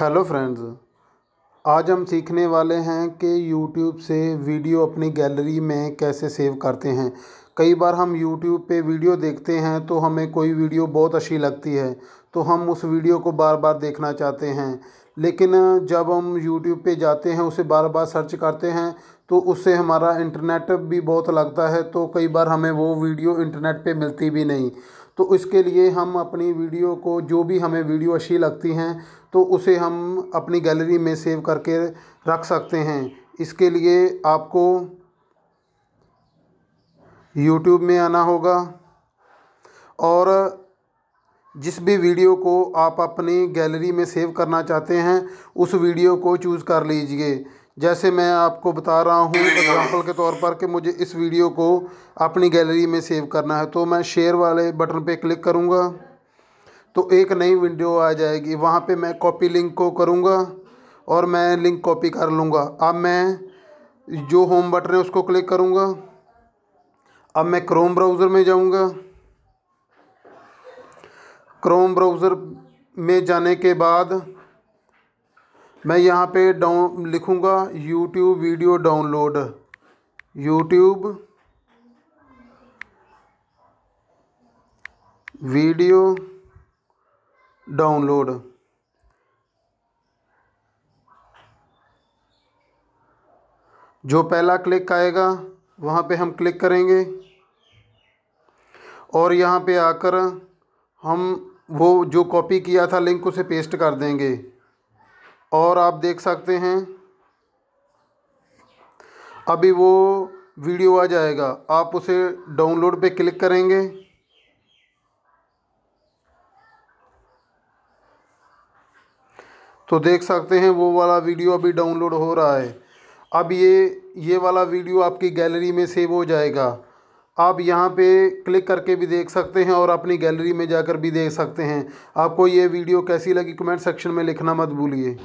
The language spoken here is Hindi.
हेलो फ्रेंड्स आज हम सीखने वाले हैं कि यूट्यूब से वीडियो अपनी गैलरी में कैसे सेव करते हैं कई बार हम यूट्यूब पे वीडियो देखते हैं तो हमें कोई वीडियो बहुत अच्छी लगती है तो हम उस वीडियो को बार बार देखना चाहते हैं लेकिन जब हम यूट्यूब पे जाते हैं उसे बार बार सर्च करते हैं तो उससे हमारा इंटरनेट भी बहुत लगता है तो कई बार हमें वो वीडियो इंटरनेट पे मिलती भी नहीं तो इसके लिए हम अपनी वीडियो को जो भी हमें वीडियो अच्छी लगती हैं तो उसे हम अपनी गैलरी में सेव करके रख सकते हैं इसके लिए आपको यूट्यूब में आना होगा और जिस भी वीडियो को आप अपनी गैलरी में सेव करना चाहते हैं उस वीडियो को चूज़ कर लीजिए जैसे मैं आपको बता रहा हूँ एग्जांपल के तौर पर कि मुझे इस वीडियो को अपनी गैलरी में सेव करना है तो मैं शेयर वाले बटन पे क्लिक करूँगा तो एक नई विंडो आ जाएगी वहाँ पे मैं कॉपी लिंक को करूँगा और मैं लिंक कॉपी कर लूँगा अब मैं जो होम बटन है उसको क्लिक करूँगा अब मैं क्रोम ब्राउज़र में जाऊँगा क्रोम ब्राउज़र में जाने के बाद मैं यहाँ पे डाउन लिखूँगा YouTube video download YouTube video download जो पहला क्लिक आएगा वहाँ पे हम क्लिक करेंगे और यहाँ पे आकर हम वो जो कॉपी किया था लिंक उसे पेस्ट कर देंगे और आप देख सकते हैं अभी वो वीडियो आ जाएगा आप उसे डाउनलोड पे क्लिक करेंगे तो देख सकते हैं वो वाला वीडियो अभी डाउनलोड हो रहा है अब ये ये वाला वीडियो आपकी गैलरी में सेव हो जाएगा आप यहाँ पे क्लिक करके भी देख सकते हैं और अपनी गैलरी में जाकर भी देख सकते हैं आपको ये वीडियो कैसी लगी कमेंट सेक्शन में लिखना मत भूलिए